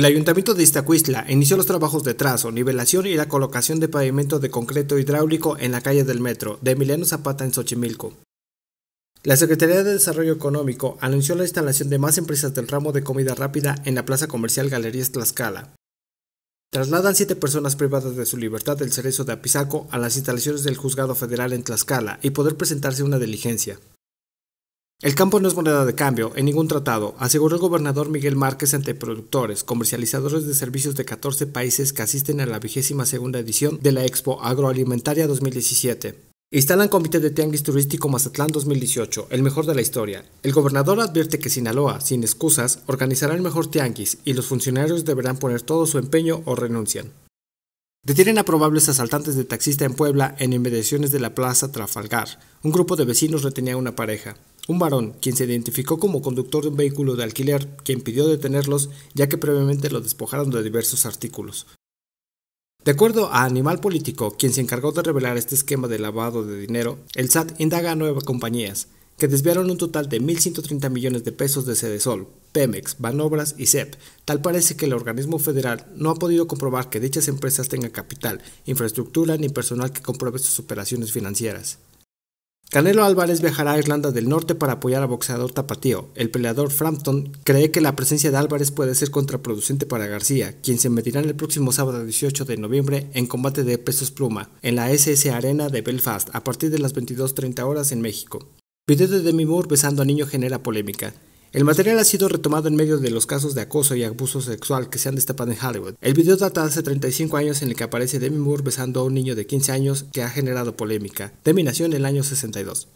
El Ayuntamiento de Iztacuistla inició los trabajos de trazo, nivelación y la colocación de pavimento de concreto hidráulico en la calle del metro de Emiliano Zapata en Xochimilco. La Secretaría de Desarrollo Económico anunció la instalación de más empresas del ramo de comida rápida en la plaza comercial Galerías Tlaxcala. Trasladan siete personas privadas de su libertad del cerezo de Apizaco a las instalaciones del Juzgado Federal en Tlaxcala y poder presentarse una diligencia. El campo no es moneda de cambio en ningún tratado, aseguró el gobernador Miguel Márquez ante productores, comercializadores de servicios de 14 países que asisten a la vigésima segunda edición de la Expo Agroalimentaria 2017. Instalan comité de tianguis turístico Mazatlán 2018, el mejor de la historia. El gobernador advierte que Sinaloa, sin excusas, organizará el mejor tianguis y los funcionarios deberán poner todo su empeño o renuncian. Detienen a probables asaltantes de taxista en Puebla en inmediaciones de la Plaza Trafalgar. Un grupo de vecinos retenía a una pareja. Un varón, quien se identificó como conductor de un vehículo de alquiler, quien pidió detenerlos ya que previamente lo despojaron de diversos artículos. De acuerdo a Animal Político, quien se encargó de revelar este esquema de lavado de dinero, el SAT indaga a nueve compañías, que desviaron un total de 1.130 millones de pesos de Cedesol, Pemex, Banobras y CEP. Tal parece que el organismo federal no ha podido comprobar que dichas empresas tengan capital, infraestructura ni personal que compruebe sus operaciones financieras. Canelo Álvarez viajará a Irlanda del Norte para apoyar a boxeador tapatío. El peleador Frampton cree que la presencia de Álvarez puede ser contraproducente para García, quien se medirá el próximo sábado 18 de noviembre en combate de pesos pluma en la SS Arena de Belfast a partir de las 22.30 horas en México. Video de Demi Moore besando a niño genera polémica. El material ha sido retomado en medio de los casos de acoso y abuso sexual que se han destapado en Hollywood. El video data de hace 35 años en el que aparece Demi Moore besando a un niño de 15 años que ha generado polémica. Demi en el año 62.